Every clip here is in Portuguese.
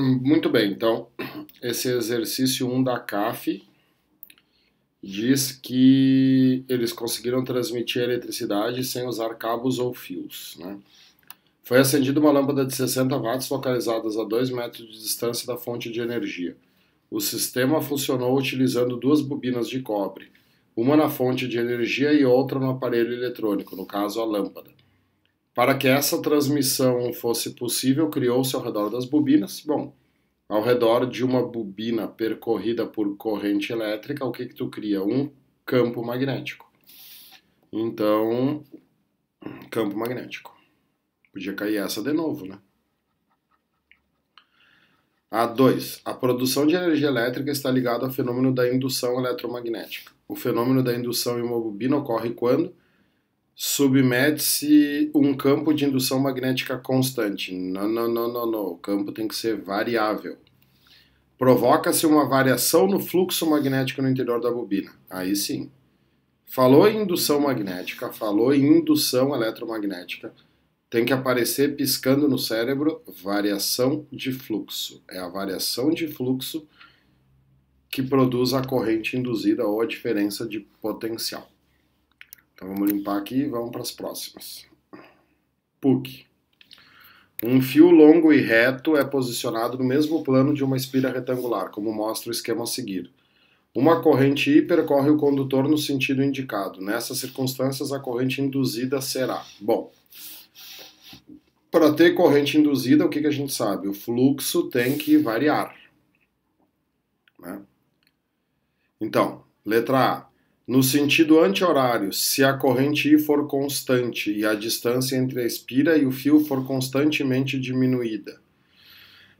Muito bem, então, esse exercício 1 da CAF diz que eles conseguiram transmitir eletricidade sem usar cabos ou fios. Né? Foi acendida uma lâmpada de 60 watts localizadas a 2 metros de distância da fonte de energia. O sistema funcionou utilizando duas bobinas de cobre, uma na fonte de energia e outra no aparelho eletrônico, no caso a lâmpada. Para que essa transmissão fosse possível, criou-se ao redor das bobinas, bom, ao redor de uma bobina percorrida por corrente elétrica, o que que tu cria? Um campo magnético. Então, campo magnético. Podia cair essa de novo, né? A 2. A produção de energia elétrica está ligada ao fenômeno da indução eletromagnética. O fenômeno da indução em uma bobina ocorre quando submete-se um campo de indução magnética constante. Não, não, não, não, não. O campo tem que ser variável. Provoca-se uma variação no fluxo magnético no interior da bobina. Aí sim. Falou em indução magnética, falou em indução eletromagnética, tem que aparecer piscando no cérebro variação de fluxo. É a variação de fluxo que produz a corrente induzida ou a diferença de potencial. Então vamos limpar aqui e vamos para as próximas. PUC. Um fio longo e reto é posicionado no mesmo plano de uma espira retangular, como mostra o esquema a seguir. Uma corrente I percorre o condutor no sentido indicado. Nessas circunstâncias, a corrente induzida será. Bom, para ter corrente induzida, o que, que a gente sabe? O fluxo tem que variar. Né? Então, letra A. No sentido anti-horário, se a corrente I for constante e a distância entre a espira e o fio for constantemente diminuída. O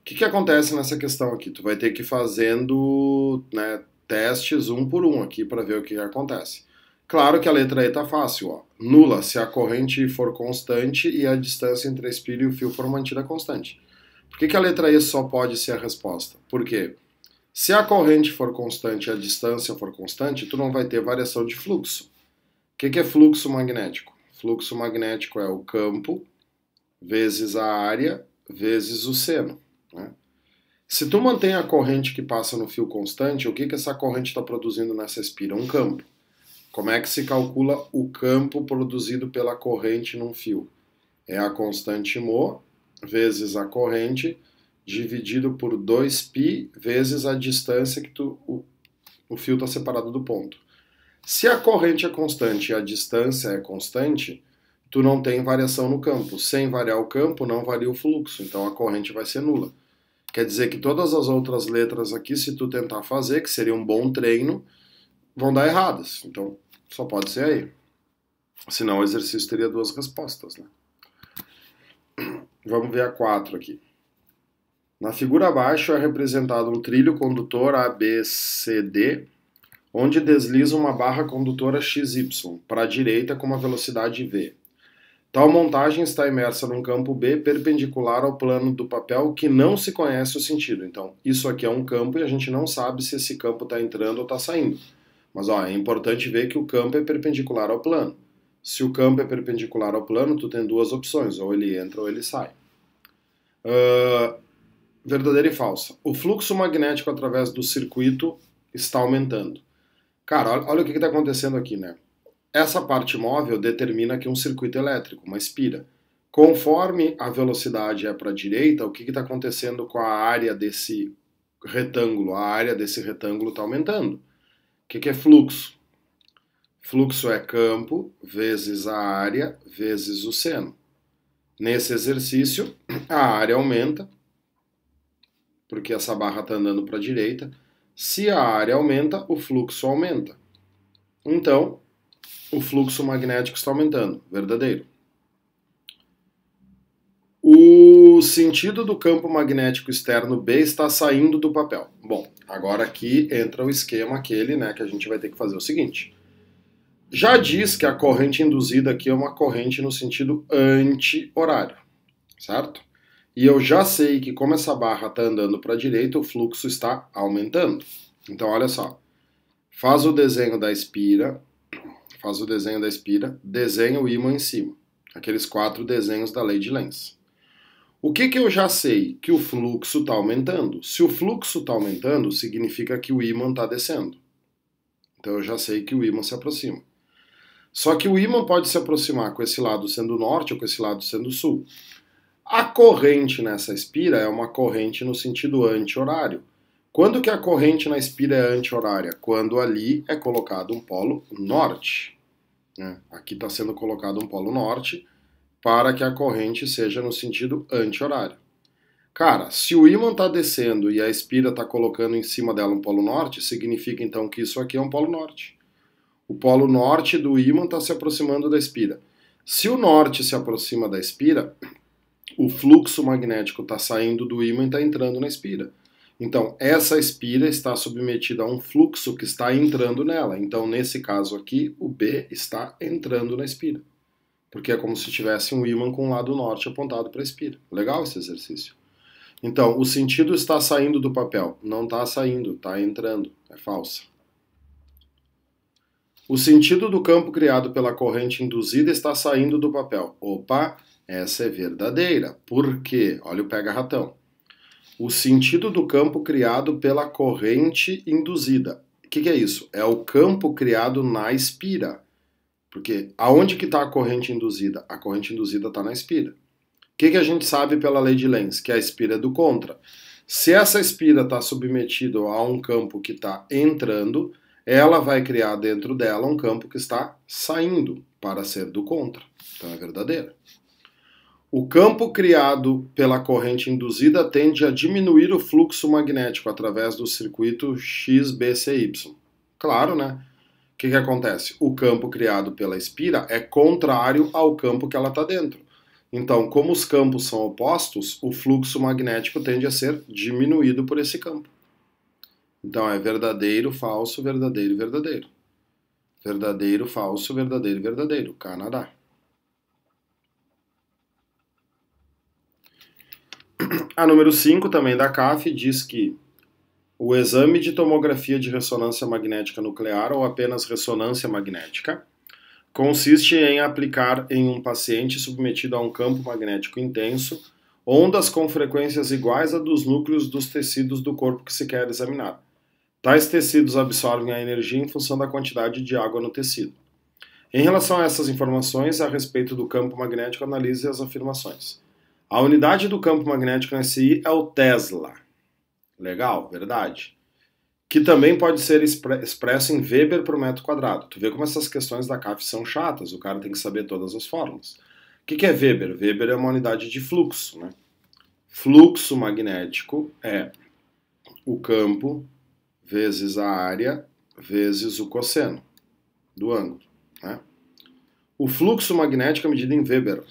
que, que acontece nessa questão aqui? Tu vai ter que ir fazendo né, testes um por um aqui para ver o que acontece. Claro que a letra E está fácil, ó. Nula se a corrente for constante e a distância entre a espira e o fio for mantida constante. Por que, que a letra E só pode ser a resposta? Por quê? Se a corrente for constante e a distância for constante, tu não vai ter variação de fluxo. O que, que é fluxo magnético? Fluxo magnético é o campo vezes a área vezes o seno. Né? Se tu mantém a corrente que passa no fio constante, o que, que essa corrente está produzindo nessa espira? Um campo. Como é que se calcula o campo produzido pela corrente num fio? É a constante μ vezes a corrente dividido por 2π vezes a distância que tu, o, o fio está separado do ponto. Se a corrente é constante e a distância é constante, tu não tem variação no campo. Sem variar o campo, não varia o fluxo, então a corrente vai ser nula. Quer dizer que todas as outras letras aqui, se tu tentar fazer, que seria um bom treino, vão dar erradas. Então, só pode ser aí. Senão o exercício teria duas respostas, né? Vamos ver a 4 aqui. Na figura abaixo é representado um trilho condutor ABCD, onde desliza uma barra condutora XY para a direita com uma velocidade V. Tal montagem está imersa num campo B perpendicular ao plano do papel que não se conhece o sentido. Então, isso aqui é um campo e a gente não sabe se esse campo está entrando ou está saindo. Mas ó, é importante ver que o campo é perpendicular ao plano. Se o campo é perpendicular ao plano, tu tem duas opções, ou ele entra ou ele sai. Uh, verdadeira e falsa. O fluxo magnético através do circuito está aumentando. Cara, olha o que está acontecendo aqui, né? Essa parte móvel determina que um circuito elétrico, uma espira. Conforme a velocidade é para a direita, o que está acontecendo com a área desse retângulo? A área desse retângulo está aumentando. O que, que é fluxo? Fluxo é campo vezes a área vezes o seno. Nesse exercício, a área aumenta porque essa barra está andando para a direita. Se a área aumenta, o fluxo aumenta. Então, o fluxo magnético está aumentando, verdadeiro. O sentido do campo magnético externo B está saindo do papel. Bom, agora aqui entra o esquema aquele, né, que a gente vai ter que fazer o seguinte. Já diz que a corrente induzida aqui é uma corrente no sentido anti-horário, certo? E eu já sei que como essa barra está andando para a direita, o fluxo está aumentando. Então, olha só. Faz o desenho da espira, faz o desenho da espira, desenha o ímã em cima. Aqueles quatro desenhos da lei de Lenz. O que, que eu já sei? Que o fluxo está aumentando. Se o fluxo está aumentando, significa que o ímã está descendo. Então eu já sei que o ímã se aproxima. Só que o ímã pode se aproximar com esse lado sendo norte ou com esse lado sendo sul. A corrente nessa espira é uma corrente no sentido anti-horário. Quando que a corrente na espira é anti-horária? Quando ali é colocado um polo norte. Né? Aqui está sendo colocado um polo norte para que a corrente seja no sentido anti-horário. Cara, se o ímã está descendo e a espira está colocando em cima dela um polo norte, significa então que isso aqui é um polo norte. O polo norte do ímã está se aproximando da espira. Se o norte se aproxima da espira, o fluxo magnético está saindo do ímã e está entrando na espira. Então, essa espira está submetida a um fluxo que está entrando nela. Então, nesse caso aqui, o B está entrando na espira. Porque é como se tivesse um ímã com o lado norte apontado para a espira. Legal esse exercício. Então, o sentido está saindo do papel. Não está saindo, está entrando. É falsa. O sentido do campo criado pela corrente induzida está saindo do papel. Opa, essa é verdadeira, porque, olha o pega-ratão, o sentido do campo criado pela corrente induzida. O que, que, é isso? É o campo criado na espira. Porque aonde que está a corrente induzida? A corrente induzida está na espira. O que, que a gente sabe pela lei de Lenz? Que a espira é do contra. Se essa espira está submetida a um campo que está entrando, ela vai criar dentro dela um campo que está saindo para ser do contra. Então é verdadeira. O campo criado pela corrente induzida tende a diminuir o fluxo magnético através do circuito XBCY. Claro, né? O que, que acontece? O campo criado pela espira é contrário ao campo que ela está dentro. Então, como os campos são opostos, o fluxo magnético tende a ser diminuído por esse campo. Então, é verdadeiro, falso, verdadeiro, verdadeiro. Verdadeiro, falso, verdadeiro, verdadeiro. Canadá. A número 5 também da CAF diz que o exame de tomografia de ressonância magnética nuclear ou apenas ressonância magnética consiste em aplicar em um paciente submetido a um campo magnético intenso ondas com frequências iguais a dos núcleos dos tecidos do corpo que se quer examinar. Tais tecidos absorvem a energia em função da quantidade de água no tecido. Em relação a essas informações a respeito do campo magnético, analise as afirmações. A unidade do campo magnético na SI é o Tesla. Legal, verdade? Que também pode ser expresso em Weber por metro quadrado. Tu vê como essas questões da CAF são chatas, o cara tem que saber todas as fórmulas. O que, que é Weber? Weber é uma unidade de fluxo. Né? Fluxo magnético é o campo vezes a área vezes o cosseno do ângulo. Né? O fluxo magnético é medido em Weber,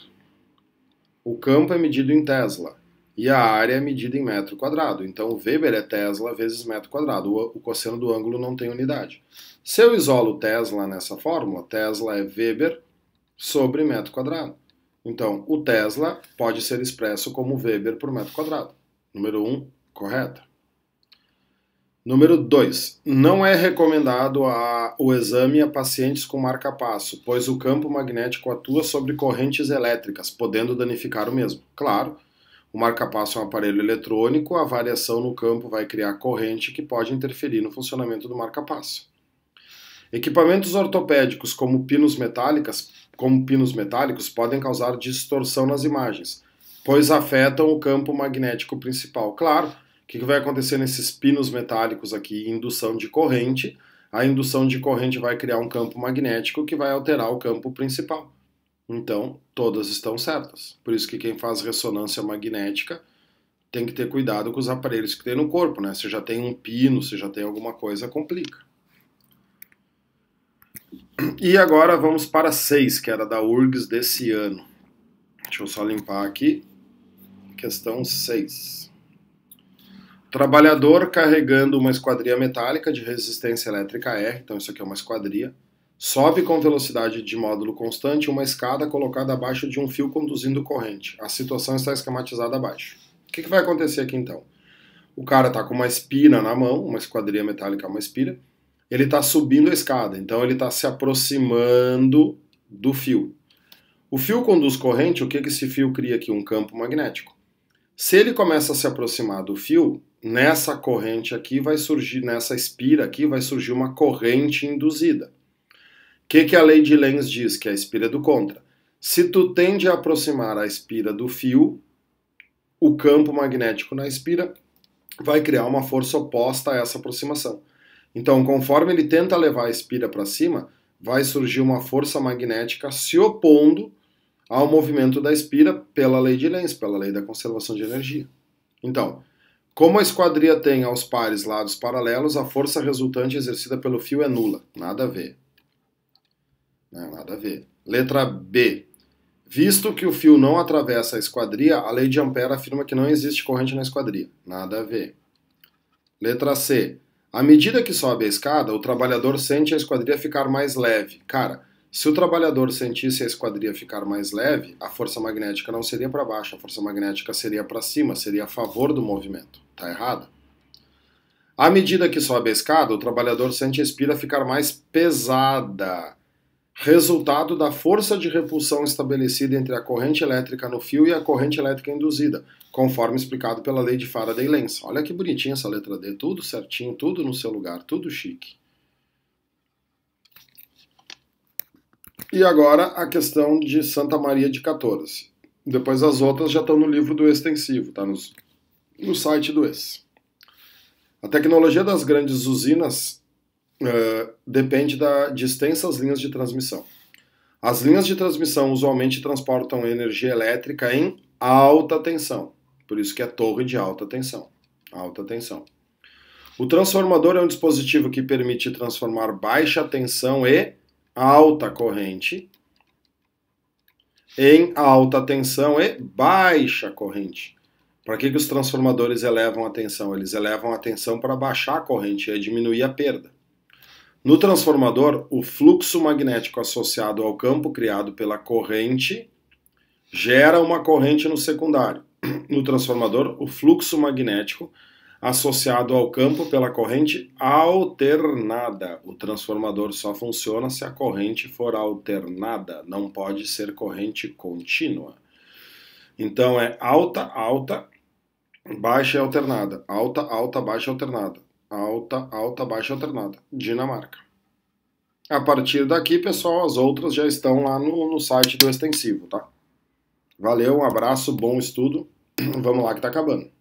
o campo é medido em Tesla e a área é medida em metro quadrado. Então, o Weber é Tesla vezes metro quadrado. O cosseno do ângulo não tem unidade. Se eu isolo Tesla nessa fórmula, Tesla é Weber sobre metro quadrado. Então, o Tesla pode ser expresso como Weber por metro quadrado. Número 1, um, correto. Número 2. Não é recomendado a, o exame a pacientes com marca-passo, pois o campo magnético atua sobre correntes elétricas, podendo danificar o mesmo. Claro, o marca-passo é um aparelho eletrônico, a variação no campo vai criar corrente que pode interferir no funcionamento do marca-passo. Equipamentos ortopédicos como pinos metálicas, como pinos metálicos podem causar distorção nas imagens, pois afetam o campo magnético principal. Claro, o que, que vai acontecer nesses pinos metálicos aqui? Indução de corrente. A indução de corrente vai criar um campo magnético que vai alterar o campo principal. Então, todas estão certas. Por isso que quem faz ressonância magnética tem que ter cuidado com os aparelhos que tem no corpo, né? Se já tem um pino, se já tem alguma coisa, complica. E agora vamos para 6, que era da URGS desse ano. Deixa eu só limpar aqui. Questão 6. Trabalhador carregando uma esquadria metálica de resistência elétrica R, então isso aqui é uma esquadria, sobe com velocidade de módulo constante uma escada colocada abaixo de um fio conduzindo corrente. A situação está esquematizada abaixo. O que, que vai acontecer aqui então? O cara está com uma espina na mão, uma esquadria metálica, é uma espira. Ele está subindo a escada, então ele está se aproximando do fio. O fio conduz corrente, o que, que esse fio cria aqui? Um campo magnético. Se ele começa a se aproximar do fio, nessa corrente aqui vai surgir, nessa espira aqui, vai surgir uma corrente induzida. O que, que a lei de Lenz diz? Que é a espira do contra. Se tu tende a aproximar a espira do fio, o campo magnético na espira vai criar uma força oposta a essa aproximação. Então, conforme ele tenta levar a espira para cima, vai surgir uma força magnética se opondo ao movimento da espira pela lei de Lenz, pela lei da conservação de energia. Então, como a esquadria tem aos pares lados paralelos, a força resultante exercida pelo fio é nula. Nada a ver. Não, né, nada a ver. Letra B. Visto que o fio não atravessa a esquadria, a lei de Ampère afirma que não existe corrente na esquadria. Nada a ver. Letra C. À medida que sobe a escada, o trabalhador sente a esquadria ficar mais leve. Cara, se o trabalhador sentisse a esquadria ficar mais leve, a força magnética não seria para baixo, a força magnética seria para cima, seria a favor do movimento. Tá errado? À medida que sobe a escada, o trabalhador sente a espira ficar mais pesada, resultado da força de repulsão estabelecida entre a corrente elétrica no fio e a corrente elétrica induzida, conforme explicado pela lei de Faraday-Lenz. Olha que bonitinha essa letra D, tudo certinho, tudo no seu lugar, tudo chique. E agora a questão de Santa Maria de 14. Depois as outras já estão no livro do extensivo, tá nos, no site do ex. A tecnologia das grandes usinas uh, depende da, de extensas linhas de transmissão. As linhas de transmissão usualmente transportam energia elétrica em alta tensão, por isso que é torre de alta tensão. Alta tensão. O transformador é um dispositivo que permite transformar baixa tensão e alta corrente, em alta tensão e baixa corrente. Para que, que os transformadores elevam a tensão? Eles elevam a tensão para baixar a corrente e diminuir a perda. No transformador, o fluxo magnético associado ao campo criado pela corrente gera uma corrente no secundário. No transformador, o fluxo magnético associado ao campo pela corrente alternada. O transformador só funciona se a corrente for alternada, não pode ser corrente contínua. Então é alta, alta, baixa e alternada. Alta, alta, baixa alternada. Alta, alta, baixa alternada. Dinamarca. A partir daqui, pessoal, as outras já estão lá no, no site do extensivo, tá? Valeu, um abraço, bom estudo. Vamos lá que tá acabando.